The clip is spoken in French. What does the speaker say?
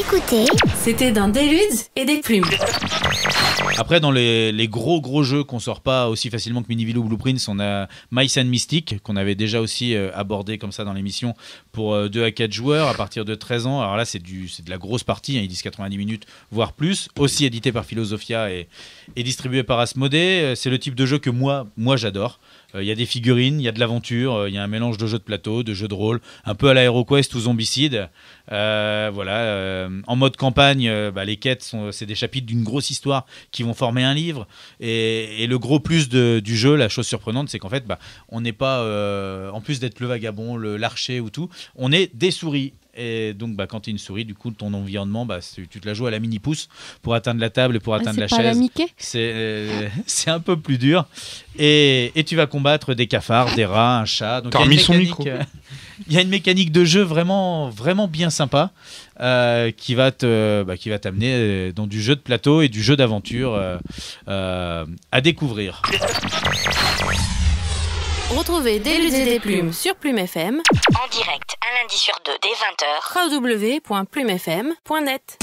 Écoutez, c'était des ludes et des plumes. Après, dans les, gros gros jeux qu'on sort pas aussi facilement que Miniville ou Blueprints, on a Mice Mystique, qu'on avait déjà aussi euh, abordé comme ça dans l'émission pour 2 euh, à 4 joueurs à partir de 13 ans. Alors là, c'est de la grosse partie, hein, ils disent 90 minutes, voire plus. Aussi édité par Philosophia et, distribué par Asmodée. Euh, c'est le type de jeu que moi, moi j'adore. Il y a des figurines, il y a de l'aventure, il y a un mélange de jeux de plateau, de jeux de rôle, un peu à l'Aéroquest ou Zombicide. Euh, voilà, euh, en mode campagne, euh, bah, les quêtes sont c'est des chapitres d'une grosse histoire qui vont former un livre. Et, le gros plus du jeu, la chose surprenante, c'est qu'en fait, bah, on n'est pas, en plus d'être le vagabond, le l'archer ou tout, on est des souris. Et donc, bah, quand tu es une souris, du coup, ton environnement, bah, tu te la joues à la mini-pouce pour atteindre la table et pour ah, atteindre la pas chaise. C'est un peu plus dur. Et, tu vas combattre des cafards, des rats, un chat. Donc, son micro il y a une mécanique de jeu vraiment, vraiment bien sympa euh, qui va te, bah, qui va t'amener euh, dans du jeu de plateau et du jeu d'aventure euh, à découvrir. Retrouvez Délus et des plumes sur Plume FM en direct un lundi sur deux dès 20h www.plumefm.net